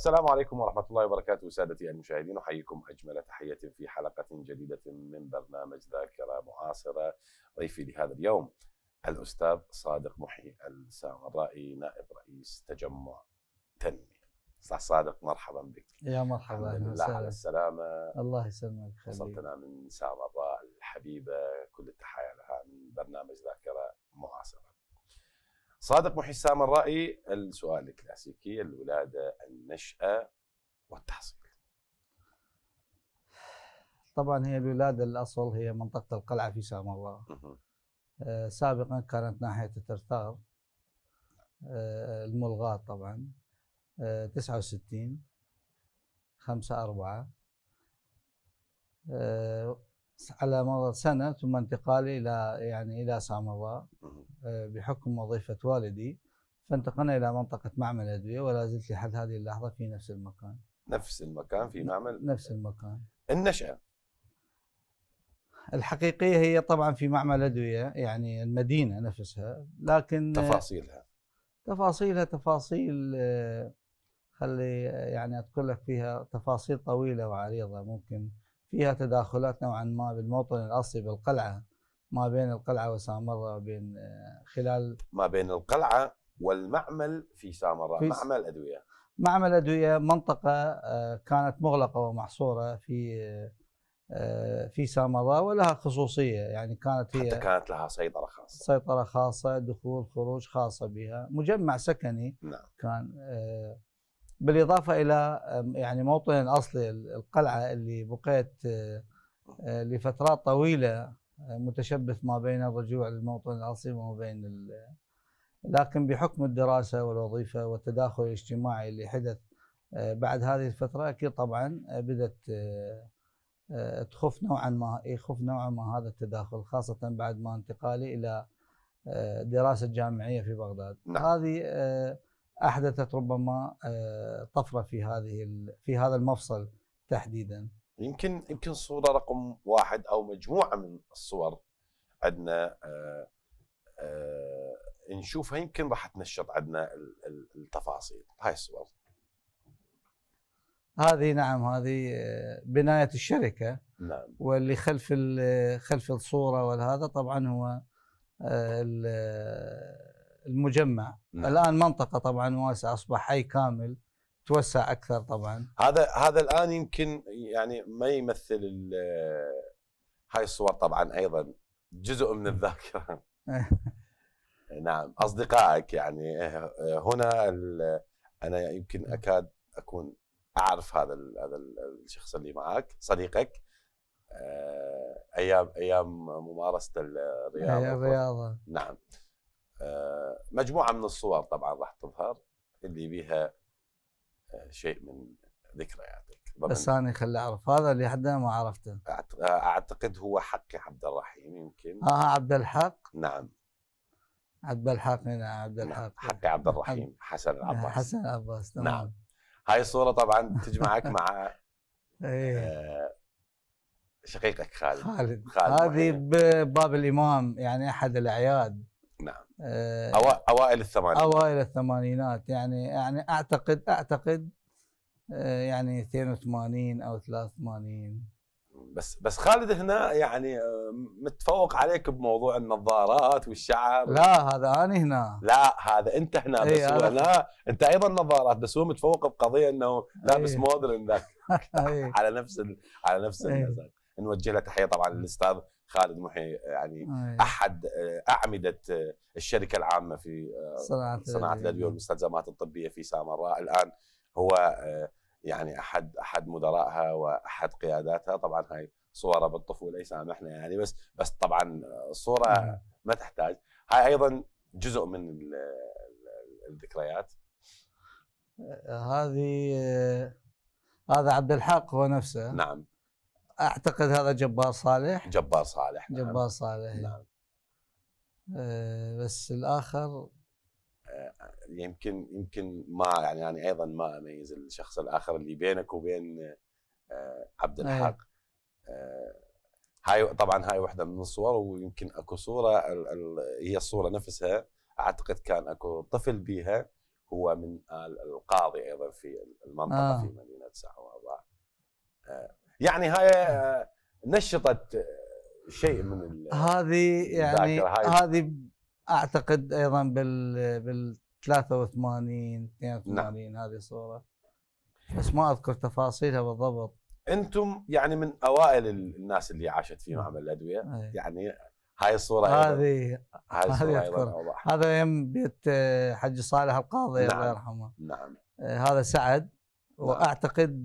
السلام عليكم ورحمة الله وبركاته سادتي المشاهدين أحييكم أجمل تحية في حلقة جديدة من برنامج ذاكرة معاصرة ضيفي لهذا اليوم الأستاذ صادق محي السامرائي نائب رئيس تجمع تنمية أستاذ صادق مرحبا بك يا مرحبا الحمد لله على السلامة الله يسلمك وصلتنا من سامراء الحبيبة كل التحايا لها من برنامج ذاكرة معاصرة صادق السامر الرأي السؤال الكلاسيكي الولادة النشأة والتحصيل طبعا هي الولادة الأصل هي منطقة القلعة في سامراء آه سابقا كانت ناحية الثرثار آه الملغاة طبعا آه، تسعة 69 5 4 على مدار سنه ثم انتقالي الى يعني الى سامراء آه، بحكم وظيفه والدي فانتقلنا الى منطقه معمل ادويه ولا زلت لحد هذه اللحظه في نفس المكان. نفس المكان في معمل؟ نفس المكان. النشاه الحقيقيه هي طبعا في معمل ادويه يعني المدينه نفسها لكن آه، تفاصيلها تفاصيلها تفاصيل آه، خلي يعني اذكر لك فيها تفاصيل طويله وعريضه ممكن فيها تداخلات نوعا ما بالموطن الاصلي بالقلعه ما بين القلعه وسامره وبين آه، خلال ما بين القلعه والمعمل في سامره في معمل ادويه معمل ادويه منطقه آه، كانت مغلقه ومحصوره في آه، في سامراء ولها خصوصيه يعني كانت هي حتى كانت لها سيطره خاصه سيطره خاصه دخول خروج خاصه بها مجمع سكني نعم. كان بالاضافه الى يعني موطن الاصلي القلعه اللي بقيت آه، آه، لفترات طويله آه، متشبث ما بين الرجوع للموطن الاصلي وما بين لكن بحكم الدراسه والوظيفه والتداخل الاجتماعي اللي حدث بعد هذه الفتره اكيد طبعا بدت تخف نوعا ما يخف نوعا ما هذا التداخل خاصه بعد ما انتقالي الى دراسه جامعيه في بغداد نعم. هذه احدثت ربما آه، طفره في هذه في هذا المفصل تحديدا. يمكن يمكن صوره رقم واحد او مجموعه من الصور عندنا آه، آه، نشوفها يمكن راح تنشط عندنا التفاصيل هاي الصور هذه نعم هذه بنايه الشركه نعم واللي خلف خلف الصوره وهذا طبعا هو المجمع نعم. الان منطقه طبعا واسعه اصبح حي كامل توسع اكثر طبعا هذا هذا الان يمكن يعني ما يمثل هاي الصور طبعا ايضا جزء من نعم. الذاكره نعم اصدقائك يعني إيه، هنا انا يمكن اكاد اكون اعرف هذا هذا الشخص اللي معك صديقك آه، ايام ايام ممارسه الرياضه الرياضه نعم آه، مجموعه من الصور طبعا راح تظهر اللي بيها آه، شيء من ذكرياتك بس انا خلي اعرف هذا اللي حدا ما عرفته اعتقد هو حقي عبد الرحيم يمكن آه،, اه عبد الحق نعم عبد الحق هنا نعم، عبد نعم، الحق حقي عبد الرحيم حسن نعم، العباس حسن العباس تمام نعم هاي الصورة طبعا تجمعك مع إيه. شقيقك خالد خالد, خالد هذه بباب الامام يعني احد الاعياد نعم آه، اوائل الثمانينات اوائل الثمانينات يعني يعني اعتقد اعتقد آه، يعني 82 او 83 بس بس خالد هنا يعني آه، متفوق عليك بموضوع النظارات والشعر لا هذا انا هنا لا هذا انت هنا إيه، بس هو لا انت ايضا نظارات بس هو متفوق بقضيه انه لابس مودرن ذاك على نفس على نفس ايه نوجه له تحيه طبعا للاستاذ خالد محي يعني آه احد آه، اعمده آه، الشركه العامه في آه، صناعه, صناعة الادويه والمستلزمات الطبيه في سامراء الان هو يعني احد احد مدرائها واحد قياداتها طبعا هاي صوره بالطفوله يسامحنا يعني بس بس طبعا صوره ما تحتاج هاي ايضا جزء من الذكريات هذه هذا عبد الحق هو نفسه نعم اعتقد هذا جبار صالح جبار صالح نعم. جبار صالح نعم آه، بس الاخر آه، يمكن يمكن ما يعني انا ايضا ما اميز الشخص الاخر اللي بينك وبين آه، عبد الحق هاي طبعا هاي وحده من الصور ويمكن اكو صوره هي الصوره نفسها اعتقد كان اكو طفل بيها هو من القاضي ايضا في المنطقه آه. في مدينه سعوى يعني هاي آه، نشطت آه، شيء من هذه يعني هذه اعتقد ايضا بال بال 83 82 نعم. هذه صوره بس ما اذكر تفاصيلها بالضبط انتم يعني من اوائل الناس اللي عاشت في معمل الادويه أي. يعني هاي الصوره هذه هاي الصوره هذا يم بيت آه، حج صالح القاضي نعم. الله يرحمه نعم هذا سعد نعم. واعتقد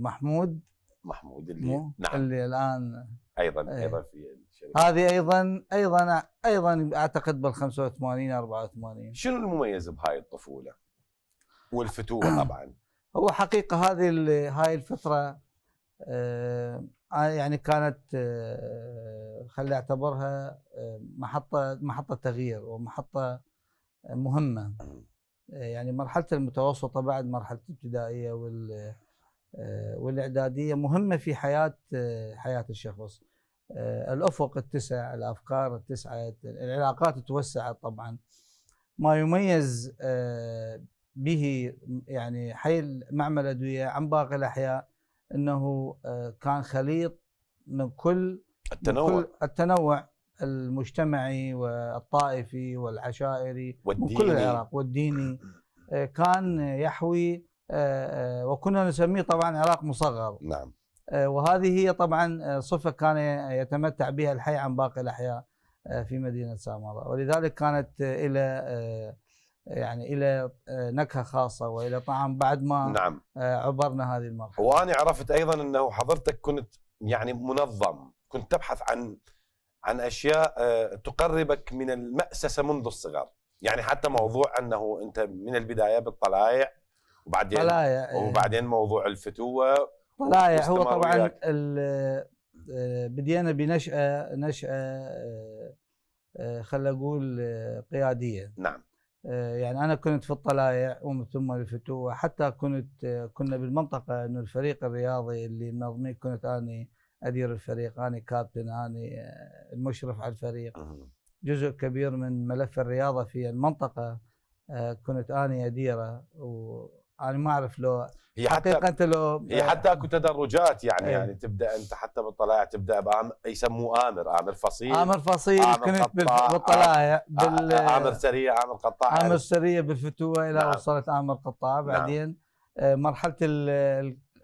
محمود محمود اللي مو؟ نعم اللي الان ايضا أي. ايضا في الشركه هذه ايضا ايضا ايضا اعتقد بال 85 84 شنو المميز بهاي الطفوله؟ والفتوه طبعا هو حقيقه هذه هاي الفتره آه،, آه يعني كانت آه خلي اعتبرها آه، محطه محطه تغيير ومحطه مهمه آه، يعني مرحله المتوسطه بعد مرحله الابتدائيه وال آه، والاعداديه مهمه في حياه آه، حياه الشخص آه، الافق اتسع الافكار اتسعت العلاقات توسعت طبعا ما يميز به يعني حي معمل الادويه عن باقي الاحياء انه كان خليط من كل التنوع من كل التنوع المجتمعي والطائفي والعشائري والديني من كل العراق والديني كان يحوي وكنا نسميه طبعا عراق مصغر نعم آه، وهذه هي طبعا آه، صفة كان يتمتع بها الحي عن باقي الأحياء آه، في مدينة سامراء ولذلك كانت إلى يعني إلى نكهة خاصة وإلى طعم بعد ما نعم. عبرنا هذه المرحلة وأنا عرفت أيضا أنه حضرتك كنت يعني منظم كنت تبحث عن عن أشياء تقربك من المأسسة منذ الصغر يعني حتى موضوع أنه أنت من البداية بالطلائع وبعدين طلائع وبعدين موضوع الفتوه طلائع هو طبعا آه، بدينا بنشأة نشأة آه، آه، خلينا أقول قيادية نعم يعني أنا كنت في الطلائع ومن ثم الفتوة حتى كنت كنا بالمنطقة أنه الفريق الرياضي اللي منظمين كنت أني أدير الفريق أني كابتن أني المشرف على الفريق جزء كبير من ملف الرياضة في المنطقة كنت أني أديره و انا ما اعرف لو هي حقيقه حتى لو هي حتى يعني اكو تدرجات يعني ايه يعني تبدا انت حتى بالطلائع تبدا بآمر يسموه امر امر فصيل امر فصيل آمر كنت بالطلائع بال امر سريع امر قطاع امر سريع بالفتوه الى نعم وصلت امر قطاع نعم. بعدين نعم مرحله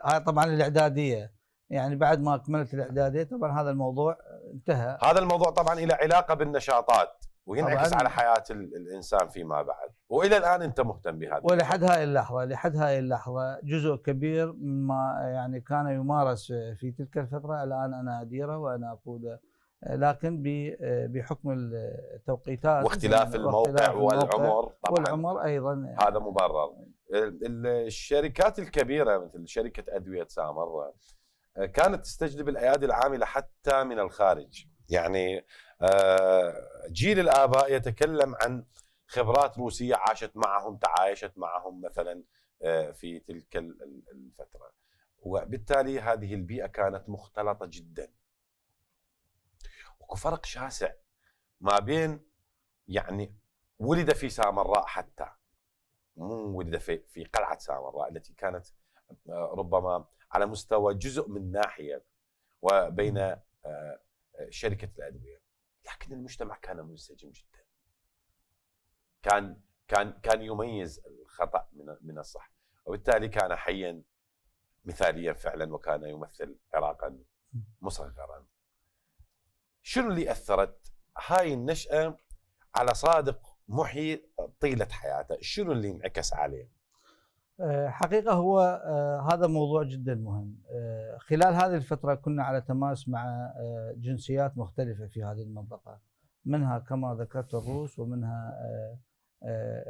هاي طبعا الاعداديه يعني بعد ما اكملت الاعداديه طبعا هذا الموضوع انتهى هذا الموضوع طبعا له علاقه بالنشاطات وينعكس على حياه الانسان فيما بعد والى الان انت مهتم بهذا ولحد هاي اللحظه لحد هاي اللحظه جزء كبير مما يعني كان يمارس في تلك الفتره الان انا اديره وانا اقوده لكن بحكم التوقيتات واختلاف يعني الموقع والعمر طبعا والعمر ايضا هذا مبرر الشركات الكبيره مثل شركه ادويه سامر كانت تستجلب الايادي العامله حتى من الخارج يعني آه، جيل الآباء يتكلم عن خبرات روسية عاشت معهم تعايشت معهم مثلا آه، في تلك الفترة وبالتالي هذه البيئة كانت مختلطة جدا وفرق شاسع ما بين يعني ولد في سامراء حتى مو ولد في في قلعه سامراء التي كانت آه، ربما على مستوى جزء من ناحيه وبين شركه الادويه لكن المجتمع كان منسجم جدا كان كان كان يميز الخطا من من الصح وبالتالي كان حيا مثاليا فعلا وكان يمثل عراقا مصغرا شنو اللي اثرت هاي النشاه على صادق محي طيله حياته شنو اللي انعكس عليه آه، حقيقة هو آه، هذا موضوع جدا مهم آه، خلال هذه الفترة كنا على تماس مع جنسيات مختلفة في هذه المنطقة منها كما ذكرت الروس ومنها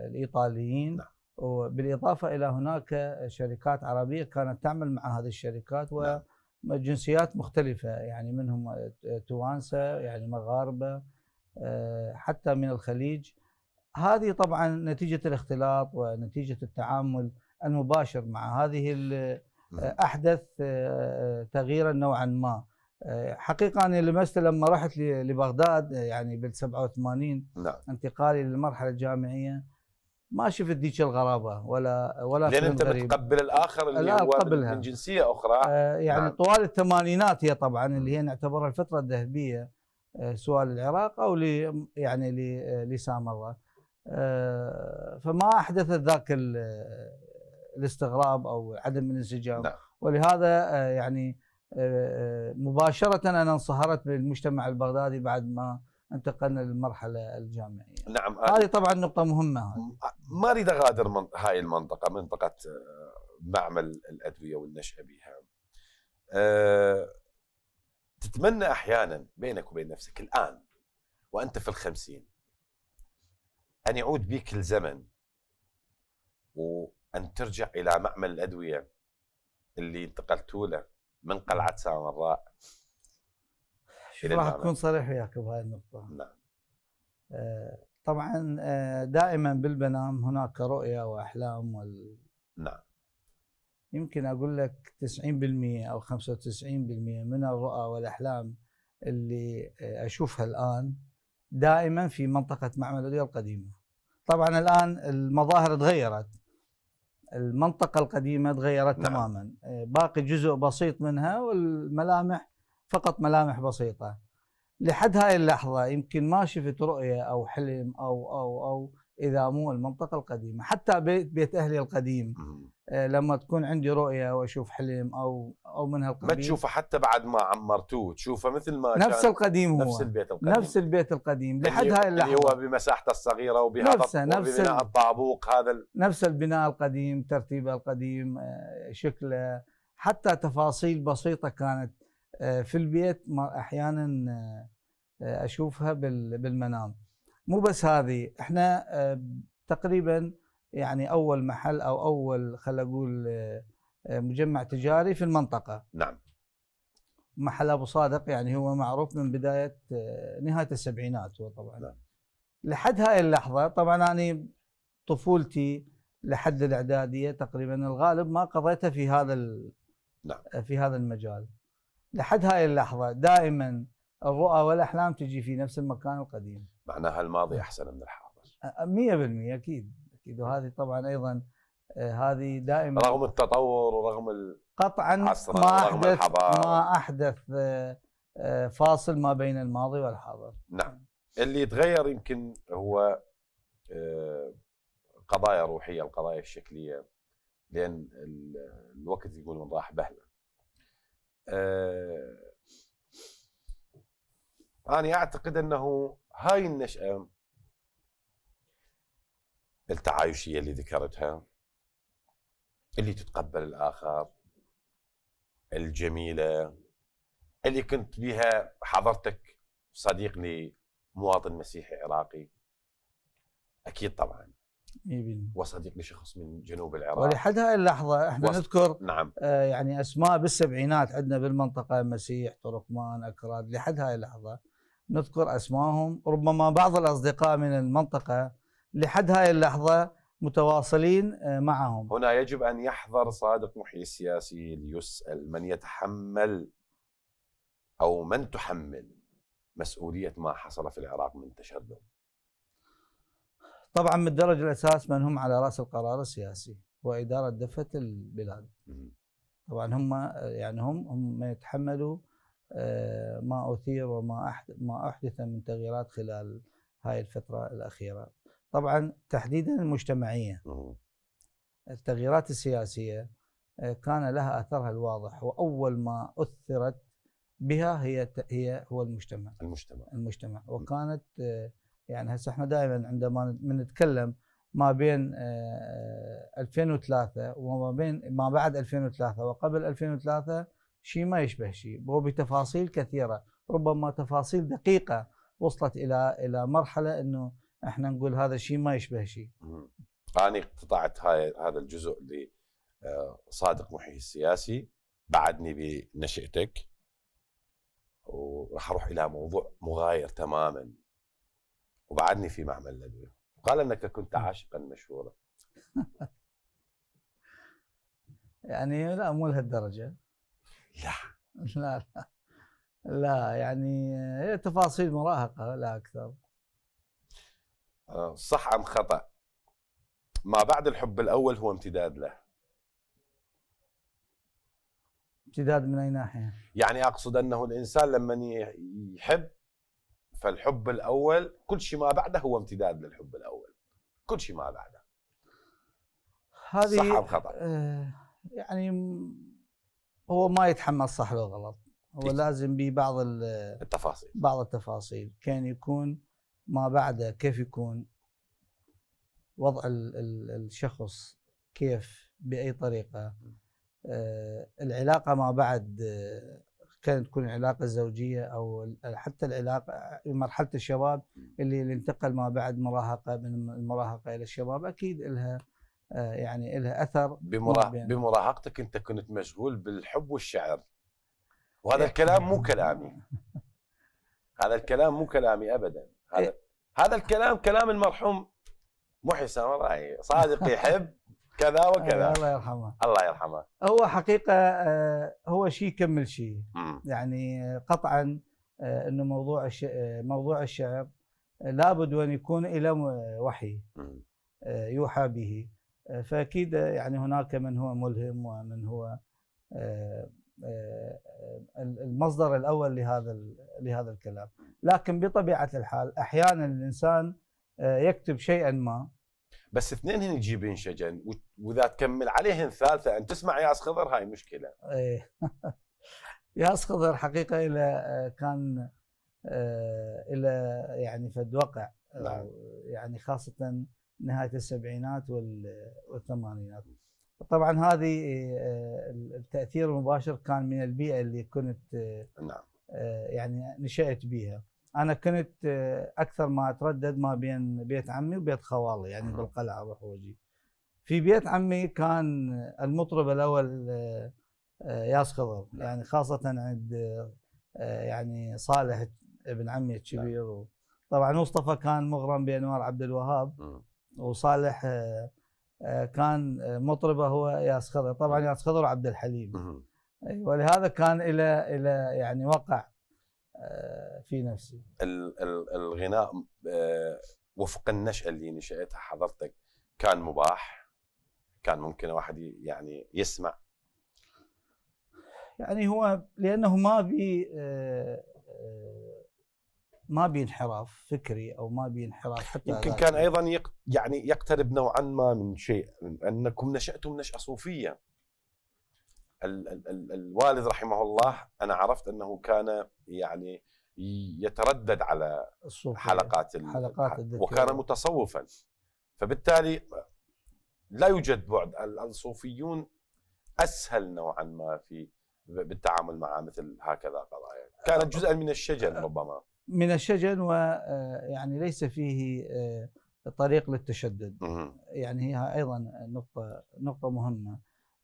الإيطاليين نعم. وبالإضافة إلى هناك شركات عربية كانت تعمل مع هذه الشركات وجنسيات نعم. مختلفة يعني منهم توانسة يعني مغاربة حتى من الخليج هذه طبعا نتيجة الاختلاط ونتيجة التعامل المباشر مع هذه احدث آه، آه، تغييرا نوعا ما آه، حقيقه انا لمست لما رحت لبغداد يعني بال 87 نعم. انتقالي للمرحله الجامعيه ما شفت ذيك الغرابه ولا ولا لان انت غريب. متقبل الاخر اللي هو قبلها. من جنسيه اخرى آه يعني نعم. طوال الثمانينات هي طبعا اللي هي نعتبرها الفتره الذهبيه آه سواء للعراق او لي يعني لسامراء آه فما احدثت ذاك الاستغراب او عدم الانسجام نعم. ولهذا آه، يعني آه، آه، مباشره انا انصهرت بالمجتمع البغدادي بعد ما انتقلنا للمرحله الجامعيه نعم هذه طبعا نقطه مهمه هذه. ما اريد اغادر من هاي المنطقه منطقه معمل الادويه والنشأة بها أه تتمنى احيانا بينك وبين نفسك الان وانت في الخمسين ان يعود بك الزمن ان ترجع الى معمل الادويه اللي انتقلتوا له من قلعه سامراء راح اكون صريح وياك بهاي النقطه نعم آه، طبعا آه، دائما بالمنام هناك رؤيه واحلام وال نعم يمكن اقول لك 90% او 95% من الرؤى والاحلام اللي آه، اشوفها الان دائما في منطقه معمل الادويه القديمه. طبعا الان المظاهر تغيرت المنطقة القديمة تغيرت نعم. تماما إيه، باقي جزء بسيط منها والملامح فقط ملامح بسيطة لحد هاي اللحظة يمكن ما شفت رؤية أو حلم أو أو أو اذا مو المنطقه القديمه حتى بيت بيت اهلي القديم آه لما تكون عندي رؤيه واشوف حلم او او من هالقبيل ما تشوفه حتى بعد ما عمرتوه تشوفه مثل ما نفس كان القديم هو نفس البيت القديم نفس البيت القديم لحد هاي اللحظه اللي هو بمساحته الصغيره وبهذا نفسه نفس الطابوق هذا نفس البناء القديم ترتيبه القديم آه شكله حتى تفاصيل بسيطه كانت آه في البيت ما احيانا آه، آه، اشوفها بالمنام مو بس هذه احنا آه، تقريبا يعني اول محل او اول خل اقول آه، آه، مجمع تجاري في المنطقه نعم محل ابو صادق يعني هو معروف من بدايه نهايه السبعينات هو طبعا نعم. لحد هاي اللحظه طبعا انا طفولتي لحد الاعداديه تقريبا الغالب ما قضيتها في هذا ال... نعم. في هذا المجال لحد هاي اللحظه دائما الرؤى والاحلام تجي في نفس المكان القديم معناها الماضي آه. احسن من الحاضر 100% آه، آه، اكيد اكيد وهذه طبعا ايضا هذه دائما رغم التطور ورغم قطعا ما احدث ما احدث فاصل ما بين الماضي والحاضر نعم اللي يتغير يمكن هو قضايا روحيه القضايا الشكليه لان الوقت يقولون راح بهلا أه انا اعتقد انه هاي النشأة التعايشية اللي ذكرتها اللي تتقبل الآخر الجميلة اللي كنت بها حضرتك صديق لمواطن مسيحي عراقي أكيد طبعا إيه وصديق لشخص من جنوب العراق ولحد هاي اللحظة احنا وص... نذكر نعم. آه يعني أسماء بالسبعينات عندنا بالمنطقة مسيح طرقمان أكراد لحد هاي اللحظة نذكر أسمائهم ربما بعض الأصدقاء من المنطقة لحد هاي اللحظة متواصلين آه، معهم هنا يجب أن يحذر صادق محي السياسي ليسأل من يتحمل أو من تحمل مسؤولية ما حصل في العراق من تشدد طبعا من الدرجه الأساس من هم على رأس القرار السياسي وإدارة دفة البلاد طبعا هم آه، يعني هم هم يتحملوا آه، ما أثير وما ما أحدث من تغييرات خلال هاي الفترة الأخيرة طبعا تحديدا المجتمعية التغييرات السياسية آه، كان لها أثرها الواضح وأول ما أثرت بها هي هي هو المجتمع المجتمع المجتمع وكانت آه، يعني هسه احنا دائما عندما نتكلم ما بين 2003 وما بين ما بعد 2003 وقبل 2003 شيء ما يشبه شيء وهو بتفاصيل كثيرة ربما تفاصيل دقيقة وصلت إلى إلى مرحلة أنه احنا نقول هذا الشيء ما يشبه شيء أنا اقتطعت هاي هذا الجزء اللي آه، صادق محيي السياسي بعدني بنشأتك وراح أروح إلى موضوع مغاير تماما وبعدني في معمل ندوي قال أنك كنت عاشقا مشهورا يعني لا مو لهالدرجة لا لا لا لا يعني هي تفاصيل مراهقه لا اكثر آه، صح ام خطا ما بعد الحب الاول هو امتداد له امتداد من اي ناحيه يعني اقصد انه الانسان لما يحب فالحب الاول كل شيء ما بعده هو امتداد للحب الاول كل شيء ما بعده هذه صح ام خطا آه، يعني هو ما يتحمل صح لو غلط هو لازم به بعض التفاصيل بعض التفاصيل كان يكون ما بعده كيف يكون وضع الـ الشخص كيف باي طريقه آه، العلاقه ما بعد آه، كانت تكون العلاقه الزوجيه او حتى العلاقه مرحله الشباب اللي, اللي انتقل ما بعد مراهقه من المراهقه الى الشباب اكيد لها آه، يعني لها اثر بمراهقتك انت كنت مشغول بالحب والشعر وهذا إيه. الكلام مو كلامي هذا الكلام مو كلامي ابدا هذا إيه. هذا الكلام كلام المرحوم محي سامراي صادق يحب كذا إيه، وكذا الله يرحمه الله يرحمه هو حقيقه آه، هو شيء يكمل شيء يعني قطعا آه، انه موضوع موضوع الشعر لابد ان يكون الى وحي يوحى به آه، فاكيد يعني هناك من هو ملهم ومن هو آه، آه، المصدر الاول لهذا لهذا الكلام لكن بطبيعه الحال احيانا الانسان يكتب شيئا ما بس اثنين هن يجيبين شجن واذا تكمل عليهن ثالثه ان تسمع ياس خضر هاي مشكله ايه ياس خضر حقيقه الى كان الى يعني فد وقع نعم. يعني خاصه نهايه السبعينات والثمانينات. طبعا هذه آه، التاثير المباشر كان من البيئه اللي كنت آه، نعم آه، يعني نشات بيها. انا كنت اكثر ما اتردد ما بين بيت عمي وبيت خوالي يعني بالقلعه اروح في بيت عمي كان المطرب الاول ياس خضر نعم. يعني خاصه عند يعني صالح ابن عمي الكبير نعم. طبعا مصطفى كان مغرم بانوار عبد الوهاب وصالح آه، آه، كان آه، مطربه هو ياس خضر طبعا ياس خضر وعبد الحليم إيه، ولهذا كان الى الى يعني وقع في نفسي الغناء وفق النشأة اللي نشأتها حضرتك كان مباح كان ممكن واحد يعني يسمع يعني هو لأنه ما بي ما بينحراف فكري او ما بينحراف حتى يمكن كان ايضا يق... يعني يقترب نوعا ما من شيء انكم نشاتم نشاه صوفيه ال... ال... ال... الوالد رحمه الله انا عرفت انه كان يعني يتردد على الصوفية. حلقات ال... حلقات الذكر. وكان متصوفا فبالتالي لا يوجد بعد الصوفيون اسهل نوعا ما في بالتعامل مع مثل هكذا قضايا كانت أه، جزءا من الشجن أه، ربما من الشجن ويعني آه، ليس فيه آه، طريق للتشدد يعني هي ايضا نقطه نقطه مهمه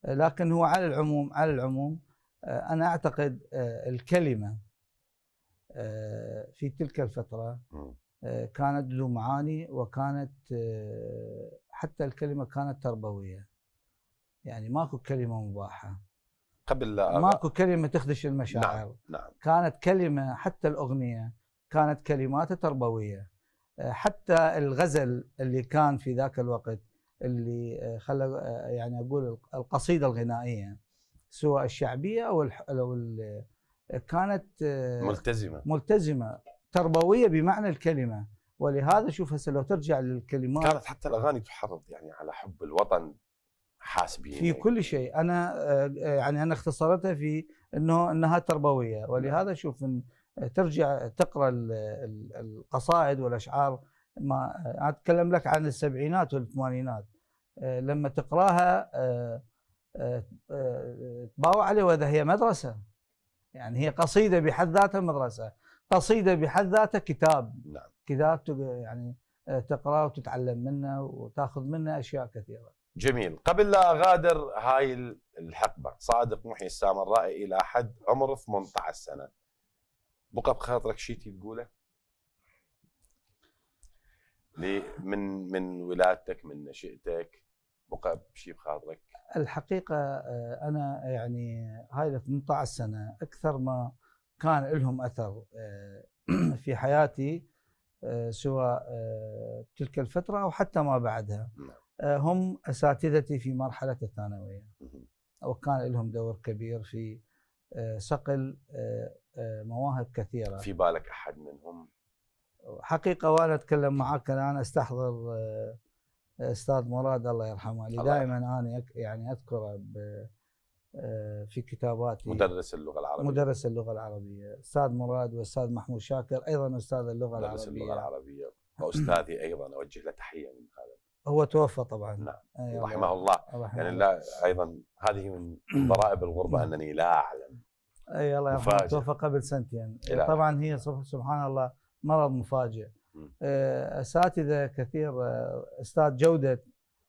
لكن هو على العموم على العموم آه، انا اعتقد الكلمه في تلك الفتره كانت ذو معاني وكانت حتى الكلمه كانت تربويه يعني ماكو كلمه مباحه قبل لا ماكو كلمه تخدش المشاعر نعم. نعم. كانت كلمه حتى الاغنيه كانت كلماته تربويه آه، حتى الغزل اللي كان في ذاك الوقت اللي آه، خلى آه، يعني اقول القصيده الغنائيه سواء الشعبيه او ال كانت ملتزمه ملتزمه تربويه بمعنى الكلمه ولهذا شوف هسه لو ترجع للكلمات كانت حتى الاغاني تحرض يعني على حب الوطن حاسبين في كل شيء انا يعني انا اختصرتها في انه انها تربويه ولهذا شوف ترجع تقرا القصائد والاشعار ما اتكلم لك عن السبعينات والثمانينات آه، لما تقراها آه، آه، تباوع عليه واذا هي مدرسه يعني هي قصيده بحد ذاتها مدرسه قصيده بحد ذاتها كتاب نعم. كتاب يعني تقراه وتتعلم منه وتاخذ منه اشياء كثيره جميل قبل لا اغادر هاي الحقبه صادق محي السامرائي الى حد عمر 18 سنه بقى بخاطرك شيء تقوله؟ من من ولادتك من نشئتك بقى بشيء بخاطرك؟ الحقيقه آه، انا يعني هاي ال 18 سنه اكثر ما كان لهم اثر آه، في حياتي آه، سواء تلك الفتره او حتى ما بعدها نعم. هم اساتذتي في مرحله الثانويه وكان لهم دور كبير في صقل آه، آه، مواهب كثيره في بالك احد منهم حقيقه وانا اتكلم معك الان استحضر آه، استاذ مراد الله يرحمه اللي دائما انا يعني اذكره في كتاباتي مدرس اللغه العربيه مدرس اللغه العربيه استاذ مراد واستاذ محمود شاكر ايضا استاذ اللغه مدرس العربيه مدرس اللغه العربيه واستاذي ايضا اوجه له تحيه من هذا هو توفى طبعا نعم أيوة رحمه الله رحمه يعني لا ايضا هذه من ضرائب الغربه نعم. انني لا اعلم اي الله يرحمه توفى قبل سنتين يعني. طبعا هي سبحان الله مرض مفاجئ آه، اساتذه كثير آه، استاذ جوده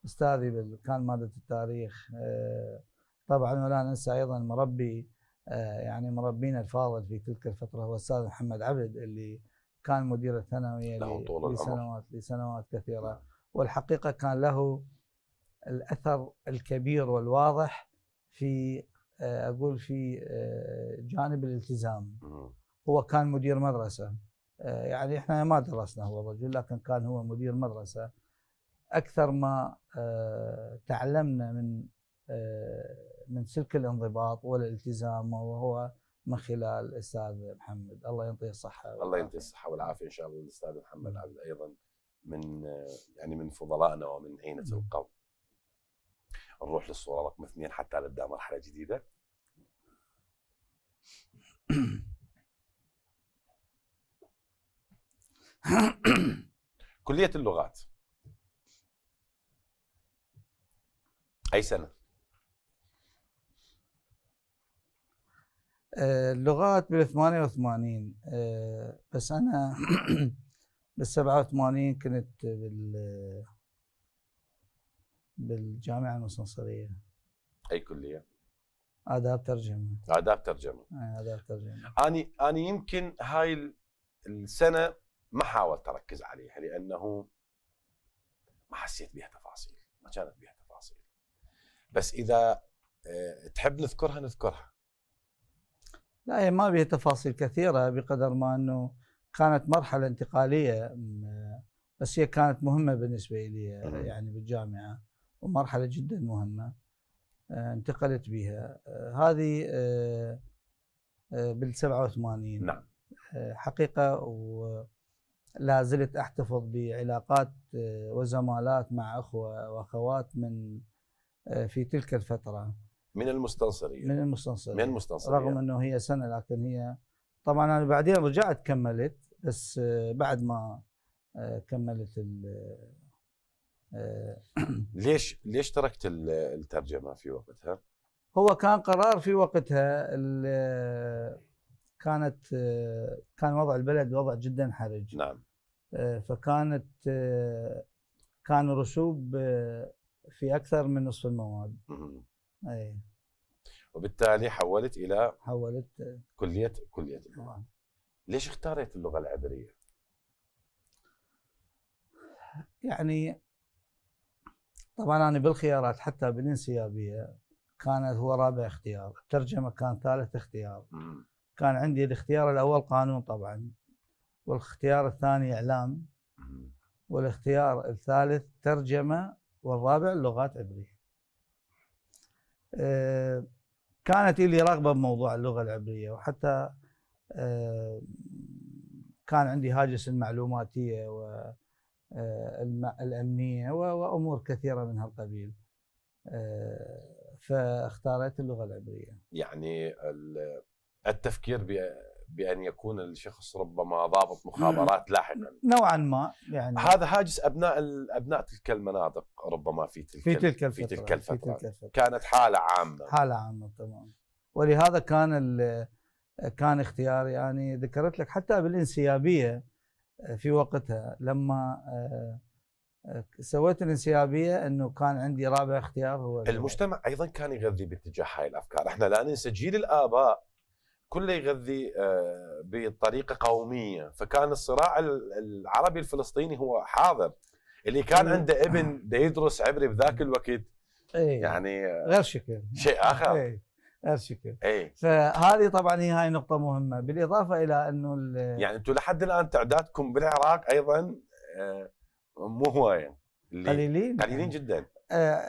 استاذي كان ماده التاريخ آه، طبعا ولا ننسى ايضا مربي يعني مربينا الفاضل في تلك الفتره هو الاستاذ محمد عبد اللي كان مدير الثانويه لسنوات لسنوات كثيره نعم. والحقيقة كان له الأثر الكبير والواضح في آه، أقول في آه، جانب الالتزام هو كان مدير مدرسة آه، يعني احنا ما درسنا هو الرجل لكن كان هو مدير مدرسة أكثر ما تعلمنا من من سلك الانضباط والالتزام وهو من خلال الاستاذ محمد الله ينطيه الصحه الله ينطيه الصحه والعافيه ان شاء الله الاستاذ محمد عبد ايضا من يعني من فضلائنا ومن عينة القوم نروح للصورة رقم اثنين حتى نبدأ مرحلة جديدة كلية اللغات أي سنة؟ آه، اللغات بال 88 آه، بس أنا بال 87 كنت بال بالجامعه المستنصريه اي كليه؟ آداب ترجمة آداب ترجمة آداب ترجمة أني أني يمكن هاي السنة ما حاولت أركز عليها لأنه ما حسيت بها تفاصيل ما كانت بها تفاصيل بس إذا آه، تحب نذكرها نذكرها لا هي ما بها تفاصيل كثيرة بقدر ما أنه كانت مرحله انتقاليه بس هي كانت مهمه بالنسبه لي يعني بالجامعه ومرحله جدا مهمه آه، انتقلت بها آه، هذه آه، بال 87 نعم حقيقه ولا زلت احتفظ بعلاقات وزمالات مع اخوه واخوات من في تلك الفتره من المستنصريه من المستنصريه من المستنصريه رغم انه هي سنه لكن هي طبعا انا بعدين رجعت كملت بس آه، بعد ما آه، كملت ال آه، ليش ليش تركت الترجمه في وقتها؟ هو كان قرار في وقتها كانت كان وضع البلد وضع جدا حرج نعم فكانت كان رسوب في اكثر من نصف المواد اي وبالتالي حولت الى حولت كليه كليه نعم. اللغات ليش اختاريت اللغه العبريه؟ يعني طبعا انا بالخيارات حتى بالانسيابيه كان هو رابع اختيار، الترجمه كان ثالث اختيار. كان عندي الاختيار الاول قانون طبعا والاختيار الثاني اعلام والاختيار الثالث ترجمه والرابع لغات عبريه. آه، كانت لي رغبه بموضوع اللغه العبريه وحتى آه، كان عندي هاجس المعلوماتيه والامنيه آه، وامور كثيره من هالقبيل آه، فاختاريت اللغه العبريه يعني التفكير بان يكون الشخص ربما ضابط مخابرات لاحقا نوعا ما يعني هذا هاجس ابناء ابناء تلك المناطق ربما في تلك في تلك الفترة, في تلك الفترة. في تلك الفترة. كانت حاله عامه حاله عامه تمام ولهذا كان كان اختيار يعني ذكرت لك حتى بالانسيابيه آه، في وقتها لما آه، آه، سويت الانسيابيه انه كان عندي رابع اختيار هو المجتمع ايضا كان يغذي باتجاه هاي الافكار، احنا لا ننسى جيل الاباء كله يغذي آه، بطريقه قوميه فكان الصراع العربي الفلسطيني هو حاضر اللي كان عنده ابن دا يدرس عبري بذاك الوقت إيه. يعني آه، غير شكل شيء اخر إيه. غير شكل إيه. فهذه طبعا هي هاي نقطه مهمه بالاضافه الى انه يعني انتم لحد الان تعدادكم بالعراق ايضا آه، مو هوايه قليلين قليلين جدا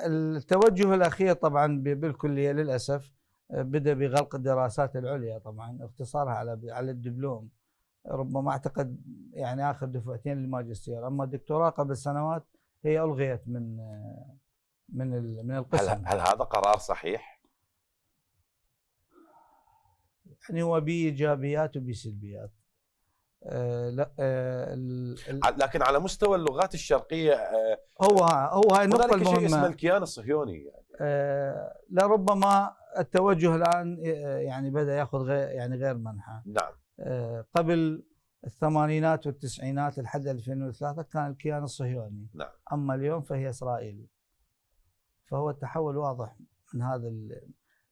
التوجه الاخير طبعا بالكليه للاسف بدا بغلق الدراسات العليا طبعا اختصارها على على الدبلوم ربما اعتقد يعني اخر دفعتين للماجستير اما الدكتوراه قبل سنوات هي الغيت من من من القسم هل, هل هذا قرار صحيح؟ يعني هو بايجابيات وبسلبيات آه لا آه لكن على مستوى اللغات الشرقيه آه هو هو هاي النقطه المهمه هناك شيء اسمه الكيان الصهيوني يعني آه، لربما التوجه الان آه، يعني بدا ياخذ غير يعني غير منحى نعم آه، قبل الثمانينات والتسعينات لحد 2003 كان الكيان الصهيوني نعم اما اليوم فهي اسرائيل فهو التحول واضح من هذا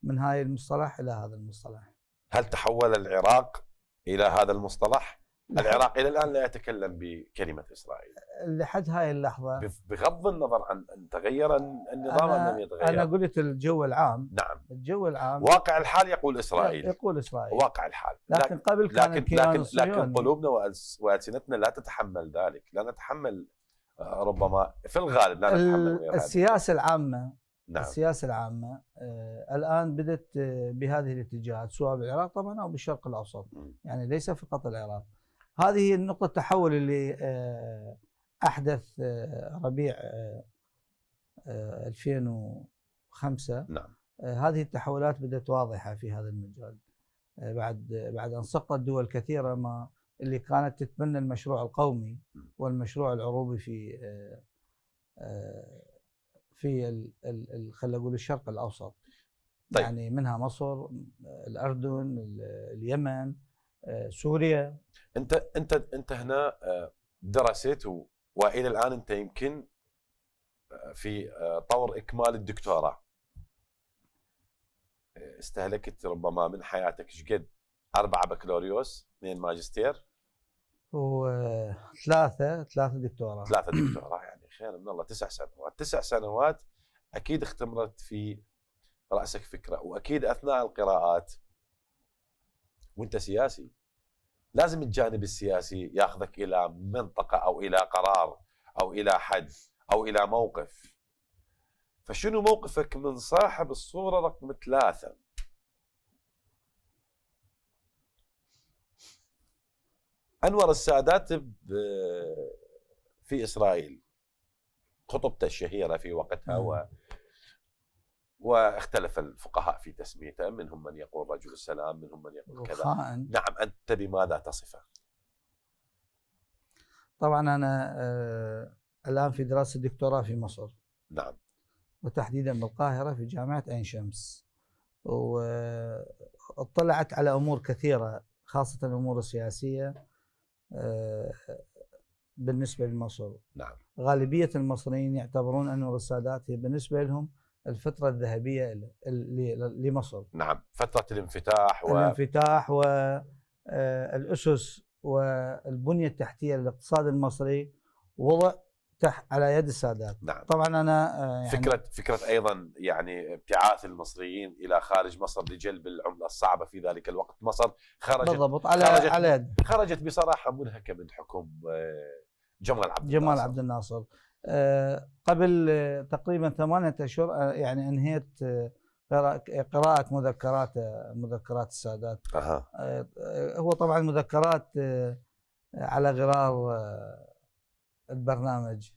من هاي المصطلح الى هذا المصطلح هل تحول العراق الى هذا المصطلح؟ نعم. العراق الى الان لا يتكلم بكلمه اسرائيل لحد هاي اللحظه بغض النظر عن ان تغير النظام ام لم يتغير انا قلت الجو العام نعم الجو العام واقع الحال يقول اسرائيل يقول اسرائيل واقع الحال لكن قبل كان لكن لكن, لكن قلوبنا والسنتنا لا تتحمل ذلك لا نتحمل آه، ربما في الغالب لا نتحمل السياسه العامه نعم. السياسه العامه آه الان بدات آه، بهذه الاتجاهات سواء بالعراق طبعا او بالشرق الاوسط م. يعني ليس فقط العراق هذه هي نقطة التحول اللي آه، أحدث آه، ربيع 2005 آه، نعم هذه التحولات بدأت واضحة في هذا المجال بعد بعد أن سقطت دول كثيرة ما اللي كانت تتبنى المشروع القومي والمشروع العروبي في في خلينا نقول الشرق الأوسط طيب. يعني منها مصر الأردن اليمن آه، سوريا انت انت انت هنا آه، درست والى الان انت يمكن آه، في طور اكمال الدكتوراه استهلكت ربما من حياتك ايش قد؟ أربعة بكالوريوس اثنين ماجستير وثلاثة ثلاثة دكتوراه ثلاثة دكتوراه يعني خير من الله تسع سنوات تسع سنوات أكيد اختمرت في رأسك فكرة وأكيد أثناء القراءات وانت سياسي لازم الجانب السياسي ياخذك الى منطقه او الى قرار او الى حد او الى موقف فشنو موقفك من صاحب الصوره رقم ثلاثه انور السادات في اسرائيل خطبته الشهيره في وقتها واختلف الفقهاء في تسميته منهم من يقول رجل السلام منهم من يقول كذا نعم أنت بماذا تصفه طبعا أنا آه، الآن في دراسة الدكتوراه في مصر نعم وتحديدا بالقاهرة في جامعة عين شمس واطلعت على أمور كثيرة خاصة الأمور السياسية آه، بالنسبة لمصر نعم غالبية المصريين يعتبرون أن الرسادات هي بالنسبة لهم الفترة الذهبية لمصر نعم فترة الانفتاح و... الانفتاح والأسس آه، والبنية التحتية للاقتصاد المصري وضع تحت على يد السادات نعم. طبعا انا آه، يعني فكره فكره ايضا يعني ابتعاث المصريين الى خارج مصر لجلب العمله الصعبه في ذلك الوقت مصر خرجت بالضبط على خرجت على يد خرجت بصراحه منهكه من حكم آه، جمال عبد جمال الناصر. عبد الناصر آه، قبل آه، تقريبا ثمانية أشهر آه، يعني أنهيت قراءة مذكرات مذكرات السادات أه. هو طبعا مذكرات على غرار البرنامج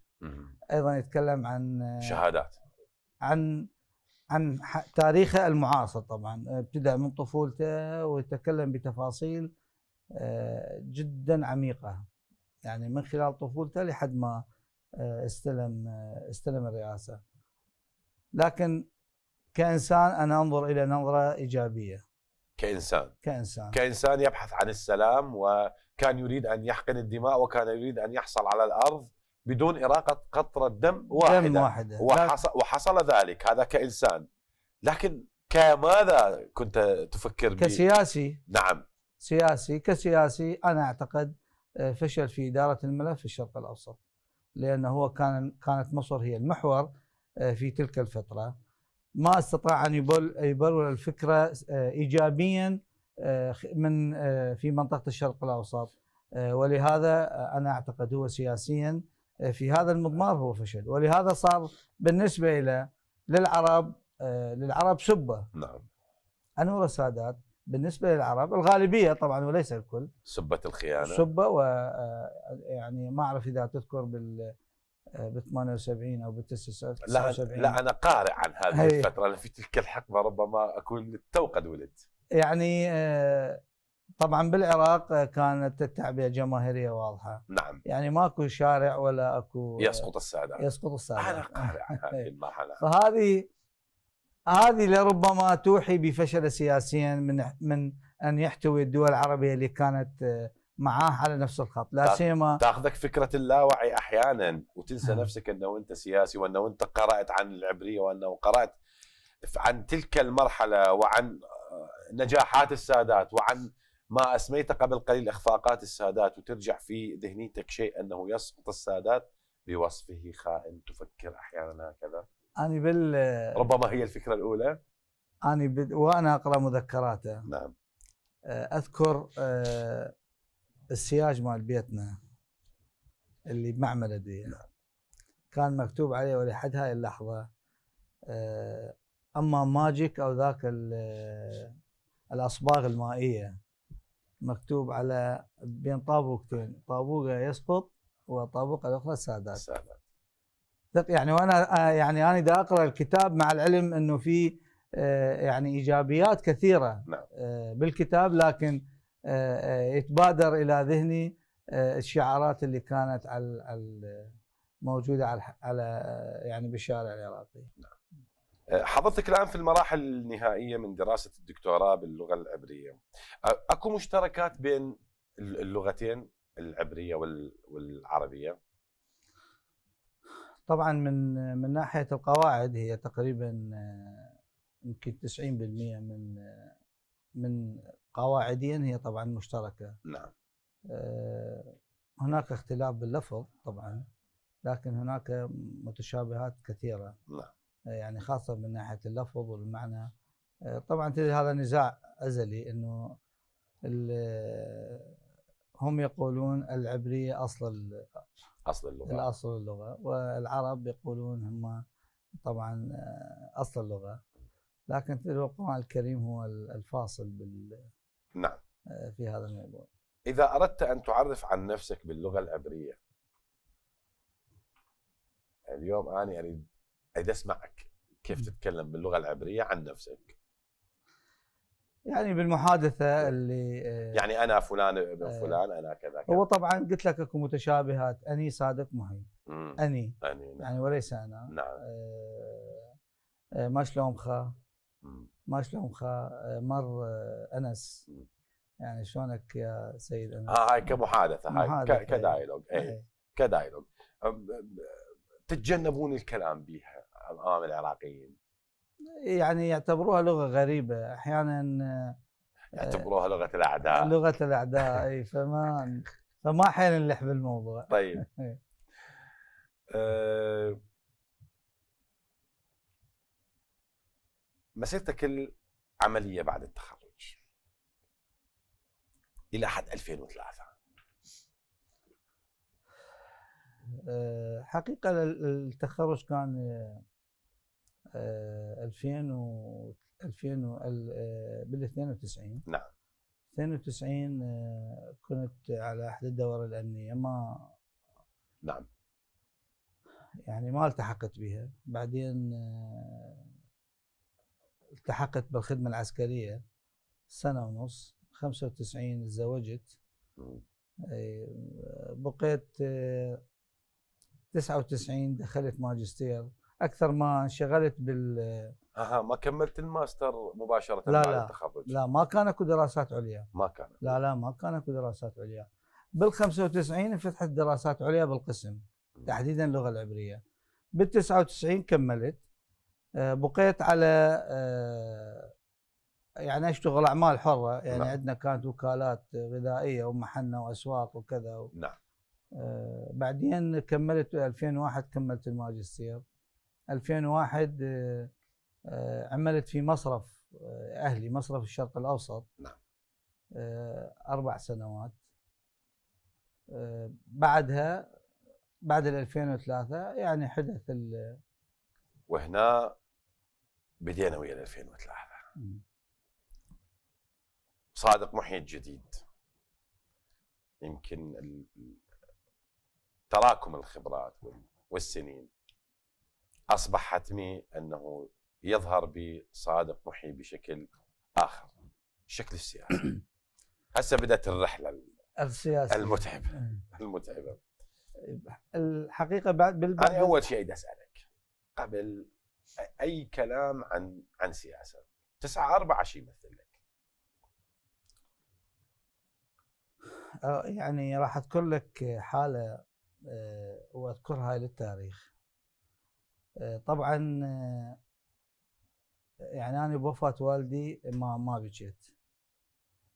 أيضا يتكلم عن شهادات عن عن تاريخه المعاصر طبعا ابتدى من طفولته ويتكلم بتفاصيل جدا عميقة يعني من خلال طفولته لحد ما آه، استلم آه، استلم الرئاسه لكن كانسان انا انظر الى نظره ايجابيه كانسان كانسان كانسان يبحث عن السلام وكان يريد ان يحقن الدماء وكان يريد ان يحصل على الارض بدون اراقه قطره دم واحده دم واحده وحصل, وحصل ذلك هذا كانسان لكن كماذا كنت تفكر كسياسي بي؟ نعم سياسي كسياسي انا اعتقد آه، فشل في اداره الملف في الشرق الاوسط لأنه هو كان كانت مصر هي المحور آه، في تلك الفترة ما استطاع أن يبرر الفكرة آه، إيجابيا آه، من في منطقة الشرق الأوسط ولهذا أنا أعتقد هو سياسيا في هذا المضمار هو فشل ولهذا صار بالنسبة إلى للعرب للعرب سبة نعم أنور السادات بالنسبه للعرب الغالبيه طبعا وليس الكل سبه الخيانه سبه و آه، يعني ما اعرف اذا تذكر بال آه، ب 78 او ب 79 لا لا انا قارئ عن هذه هي. الفتره انا في تلك الحقبه ربما اكون تو قد ولدت يعني آه، طبعا بالعراق كانت التعبئه جماهيريه واضحه نعم يعني ماكو شارع ولا اكو يسقط السادات يسقط السادات انا قارئ عن هذه المرحله فهذه هذه لربما توحي بفشل سياسيا من من ان يحتوي الدول العربيه اللي كانت آه، معاه على نفس الخط لا سيما تاخذك فكره اللاوعي احيانا وتنسى نعم. نفسك انه انت سياسي وانه انت قرات عن العبريه وانه قرات عن تلك المرحله وعن آه، نجاحات السادات وعن ما اسميته قبل قليل اخفاقات السادات وترجع في ذهنيتك شيء انه يسقط السادات بوصفه خائن تفكر احيانا هكذا أنا بال ربما هي الفكرة الأولى أنا ب... وأنا أقرأ مذكراته نعم آه، أذكر آه، السياج مال بيتنا اللي بمعمل دي نعم. كان مكتوب عليه ولحد هاي اللحظة آه، أما ماجيك أو ذاك الأصباغ المائية مكتوب على بين طابوقتين طابوقة يسقط وطابوقة الأخرى السادات السادات يعني وانا آه، يعني انا دا اقرا الكتاب مع العلم انه في آه، يعني ايجابيات كثيره نعم. آه، بالكتاب لكن يتبادر الى ذهني الشعارات اللي كانت على موجوده على على يعني بالشارع العراقي. نعم. حضرتك الان في المراحل النهائيه من دراسه الدكتوراه باللغه العبريه. اكو مشتركات بين اللغتين العبريه والعربيه؟ طبعا من من ناحيه القواعد هي تقريبا آه، يمكن 90% من آه، من قواعديا هي طبعا مشتركه نعم آه، هناك اختلاف باللفظ طبعا لكن هناك متشابهات كثيره نعم يعني خاصه من ناحيه اللفظ والمعنى طبعا هذا نزاع ازلي انه هم يقولون العبريه اصل اصل اللغه الاصل اللغه والعرب يقولون هم طبعا آه، اصل اللغه لكن في القران الكريم هو الفاصل بال نعم آه، في هذا الموضوع اذا اردت ان تعرف عن نفسك باللغه العبريه اليوم انا اريد اريد اسمعك كيف تتكلم باللغه العبريه عن نفسك يعني بالمحادثه إيه. اللي آه، يعني انا فلان ابن آه، فلان انا كذا, كذا هو طبعا قلت لك اكو متشابهات اني صادق محي اني اني نعم. يعني وليس انا نعم آه, آه، ما شلون خا ما شلون خا مر انس يعني شلونك يا سيد انس اه هاي كمحادثه هاي إيه. كدايلوج اي إيه. كدايلوج تتجنبون الكلام بيها امام العراقيين يعني يعتبروها لغه غريبه احيانا آه، يعتبروها لغه الاعداء لغه الاعداء اي فما فما حيل نلح بالموضوع طيب إيه. آه، مسيرتك العمليه بعد التخرج الى حد 2003 آه، حقيقه التخرج كان 2000 آه، و 2000 آه، بال 92 نعم 92 آه، كنت على احد الدورة الامنية ما نعم يعني ما التحقت بها بعدين التحقت بالخدمة العسكرية سنة ونص 95 تزوجت بقيت 99 دخلت ماجستير اكثر ما انشغلت بال اها ما كملت الماستر مباشره لا بعد لا التخرج لا ما كان اكو دراسات عليا ما كان لا لا ما كان اكو دراسات عليا بال 95 فتحت دراسات عليا بالقسم تحديدا اللغه العبريه بال 99 كملت آه، بقيت على آه، يعني اشتغل اعمال حره يعني نعم. عندنا كانت وكالات غذائيه ومحنه واسواق وكذا و... نعم آه، بعدين كملت 2001 كملت الماجستير 2001 آه، عملت في مصرف آه، اهلي مصرف الشرق الاوسط نعم آه، اربع سنوات بعدها بعد ال 2003 يعني حدث ال وهنا بدينا ويا ال 2003 صادق محيط جديد يمكن تراكم الخبرات والسنين اصبح حتمي انه يظهر بصادق محي بشكل اخر الشكل السياسي هسه بدات الرحله السياسيه المتعبه إيه. المتعبه الحقيقه بعد بالبعد انا اول شيء اسالك قبل اي كلام عن عن سياسه تسعة أربعة شيء يمثل لك يعني راح أذكر لك حالة آه، وأذكرها للتاريخ آه، طبعا آه، يعني انا بوفاه والدي ما ما بكيت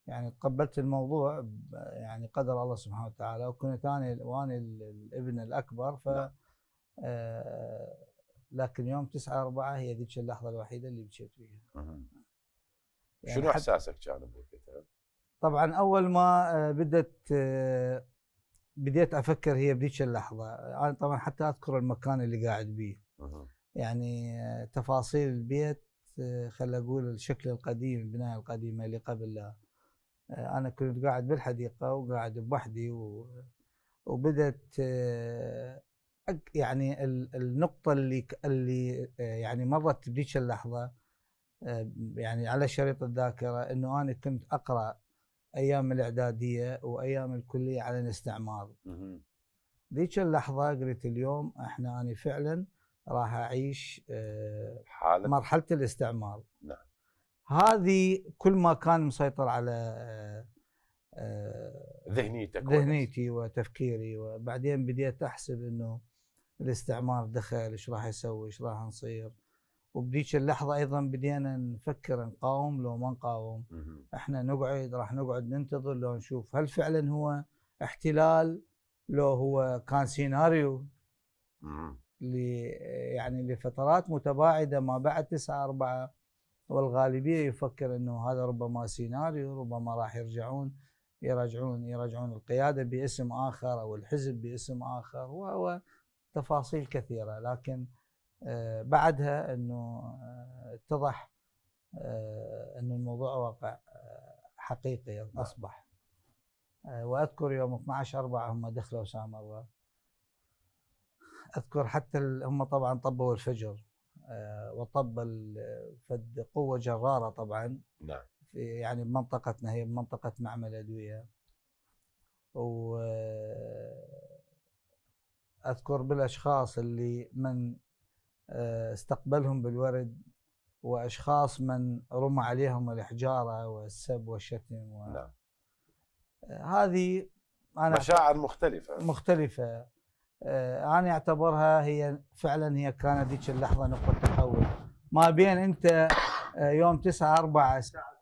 يعني تقبلت الموضوع يعني قدر الله سبحانه وتعالى وكنت انا وانا الابن الاكبر ف نعم. آه، لكن يوم 9 4 هي ذيك اللحظه الوحيده اللي بكيت فيها. يعني شنو احساسك كان بوقتها؟ طبعا اول ما بدت بديت افكر هي بذيك اللحظه، انا طبعا حتى اذكر المكان اللي قاعد بيه. يعني تفاصيل البيت آه، خل اقول الشكل القديم البنايه القديمه اللي قبل لا آه، انا كنت قاعد بالحديقه وقاعد بوحدي وبدت آه، يعني النقطه اللي اللي يعني مرت بذيك اللحظه يعني على شريط الذاكره انه انا كنت اقرا ايام الاعداديه وايام الكليه على الاستعمار ذيك اللحظه قلت اليوم احنا انا فعلا راح اعيش آه، حالة. مرحله الاستعمار نعم هذه كل ما كان مسيطر على آه، آه، ذهنيتك ذهنيتي وتفكيري وبعدين بديت احسب انه الاستعمار دخل ايش راح يسوي ايش راح نصير وبذيك اللحظه ايضا بدينا نفكر نقاوم لو ما نقاوم احنا نقعد راح نقعد ننتظر لو نشوف هل فعلا هو احتلال لو هو كان سيناريو يعني لفترات متباعدة ما بعد 9 4 والغالبية يفكر أنه هذا ربما سيناريو ربما راح يرجعون يراجعون يراجعون القيادة باسم آخر أو الحزب باسم آخر وهو تفاصيل كثيرة لكن آه، بعدها أنه آه، اتضح آه، أن الموضوع واقع حقيقي أصبح وأذكر يوم 12 4 هم دخلوا سامرة اذكر حتى هم طبعا طبوا الفجر آه، وطب فد قوه جراره طبعا نعم في يعني بمنطقتنا هي منطقه معمل ادويه و آه، اذكر بالاشخاص اللي من آه، استقبلهم بالورد واشخاص من رمى عليهم الحجاره والسب والشتم و... نعم هذه انا مشاعر مختلفه مختلفه آه، انا اعتبرها هي فعلا هي كانت ذيك اللحظه نقطه تحول ما بين انت آه، يوم 9 4 الساعه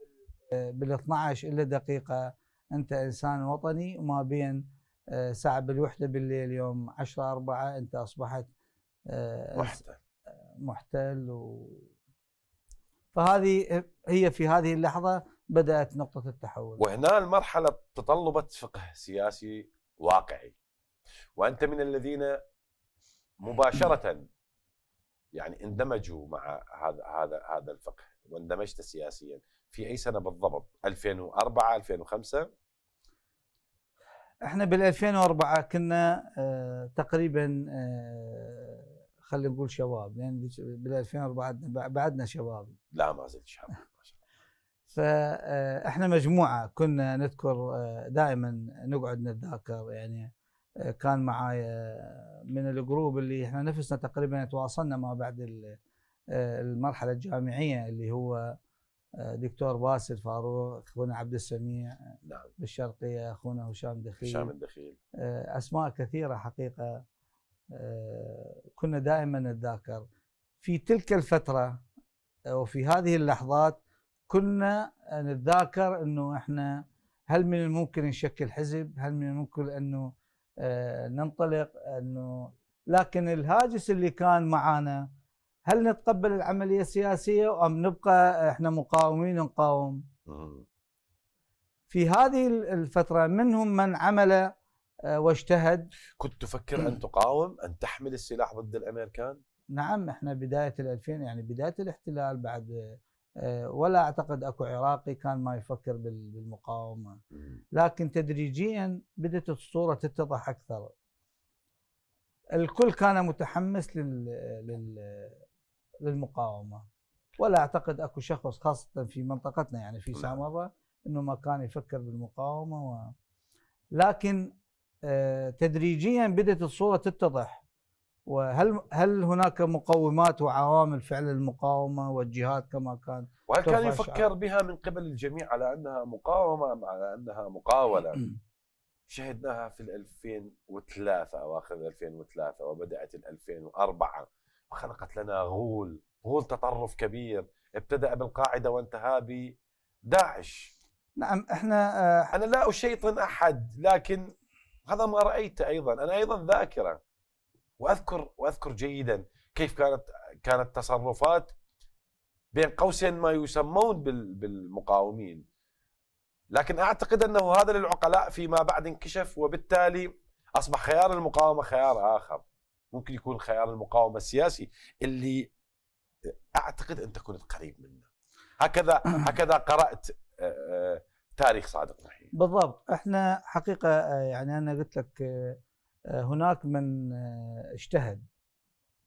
بال 12 الا دقيقه انت انسان وطني وما بين آه، ساعه بالوحده بالليل يوم 10 4 انت اصبحت محتل محتل و فهذه هي في هذه اللحظه بدات نقطه التحول وهنا المرحله تطلبت فقه سياسي واقعي وأنت من الذين مباشرة يعني اندمجوا مع هذا هذا هذا الفقه واندمجت سياسيا في أي سنة بالضبط 2004 2005 احنا بال 2004 كنا آه، تقريبا آه، خلينا نقول شباب لان بال 2004 بعدنا شباب لا ما زلت شباب ما شاء الله فاحنا آه، مجموعه كنا نذكر دائما نقعد نتذاكر يعني كان معايا آه، من الجروب اللي احنا نفسنا تقريبا تواصلنا ما بعد آه، المرحله الجامعيه اللي هو آه، دكتور باسل فاروق اخونا عبد السميع نعم. بالشرقيه اخونا هشام دخيل هشام الدخيل اسماء كثيره حقيقه كنا دائما نتذاكر في تلك الفتره وفي هذه اللحظات كنا نتذاكر انه احنا هل من الممكن نشكل حزب؟ هل من الممكن انه آه، ننطلق انه لكن الهاجس اللي كان معانا هل نتقبل العمليه السياسيه ام نبقى احنا مقاومين نقاوم؟ في هذه الفتره منهم من عمل آه، واجتهد كنت تفكر ان تقاوم ان تحمل السلاح ضد الامريكان؟ نعم احنا بدايه ال 2000 يعني بدايه الاحتلال بعد آه، ولا اعتقد اكو عراقي كان ما يفكر بالمقاومه لكن تدريجيا بدات الصوره تتضح اكثر الكل كان متحمس لل للمقاومه ولا اعتقد اكو شخص خاصه في منطقتنا يعني في نعم. سامره انه ما كان يفكر بالمقاومه و... لكن آه، تدريجيا بدات الصوره تتضح وهل هل هناك مقومات وعوامل فعل المقاومه والجهاد كما كان وهل كان يفكر بها من قبل الجميع على انها مقاومه على انها مقاوله شهدناها في 2003 اواخر 2003 وبدات 2004 وخلقت لنا غول غول تطرف كبير ابتدا بالقاعده وانتهى بداعش نعم احنا آه، انا لا اشيطن احد لكن هذا ما رايته ايضا انا ايضا ذاكره واذكر واذكر جيدا كيف كانت كانت تصرفات بين قوسين ما يسمون بالمقاومين لكن اعتقد انه هذا للعقلاء فيما بعد انكشف وبالتالي اصبح خيار المقاومه خيار اخر ممكن يكون خيار المقاومه السياسي اللي اعتقد انت كنت قريب منه هكذا هكذا قرات آه، آه، تاريخ صادق نحيي بالضبط احنا حقيقه آه، يعني انا قلت لك آه، هناك من آه، اجتهد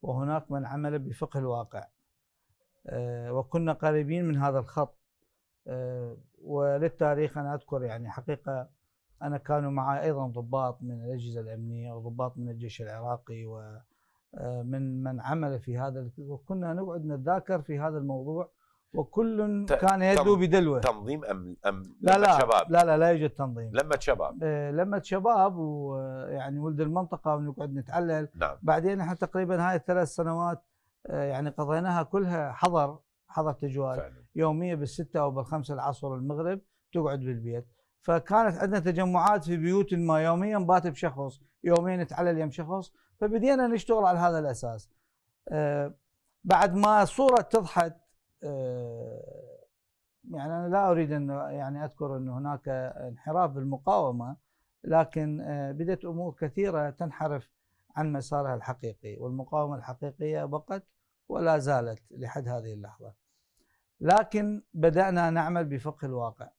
وهناك من عمل بفقه الواقع آه، وكنا قريبين من هذا الخط وللتاريخ أنا أذكر يعني حقيقة أنا كانوا معي أيضا ضباط من الأجهزة الأمنية وضباط من الجيش العراقي ومن من عمل في هذا وكنا نقعد نتذاكر في هذا الموضوع وكل كان يدلو بدلوه تنظيم ام ام لا لا شباب لا لا لا يوجد تنظيم لما شباب آه، لمة لما شباب ويعني آه، ولد المنطقه ونقعد نتعلل نعم. بعدين احنا تقريبا هاي الثلاث سنوات آه، يعني قضيناها كلها حضر حضر تجوال فعلا. يوميه بالستة او بالخمسة العصر المغرب تقعد بالبيت فكانت عندنا تجمعات في بيوت ما يوميا بات بشخص يوميا نتعلل يم شخص فبدينا نشتغل على هذا الاساس بعد ما صوره تضحت آه، يعني انا لا اريد ان يعني اذكر ان هناك انحراف بالمقاومه لكن آه، بدات امور كثيره تنحرف عن مسارها الحقيقي والمقاومه الحقيقيه بقت ولا زالت لحد هذه اللحظه. لكن بدانا نعمل بفقه الواقع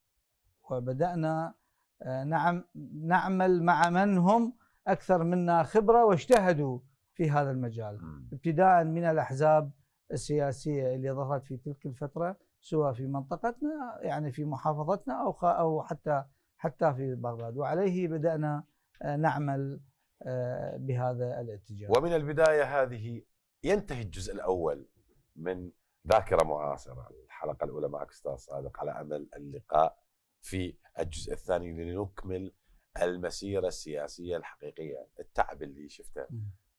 وبدانا آه، نعم نعمل مع من هم اكثر منا خبره واجتهدوا في هذا المجال ابتداء من الاحزاب السياسيه اللي ظهرت في تلك الفتره سواء في منطقتنا يعني في محافظتنا او او حتى حتى في بغداد وعليه بدانا آه، نعمل آه، بهذا الاتجاه ومن البدايه هذه ينتهي الجزء الاول من ذاكره معاصره الحلقه الاولى معك استاذ صادق على امل اللقاء في الجزء الثاني لنكمل المسيره السياسيه الحقيقيه التعب اللي شفته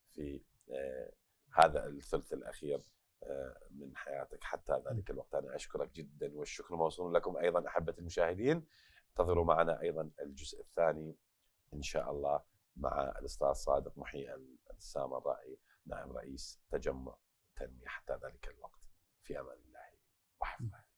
في آه، هذا الثلث الاخير آه، من حياتك حتى ذلك الوقت أنا أشكرك جدا والشكر موصول لكم أيضا أحبة المشاهدين انتظروا معنا أيضا الجزء الثاني إن شاء الله مع الأستاذ صادق محي السام الرائي نائب رئيس تجمع تنمية حتى ذلك الوقت في أمان الله وحفظه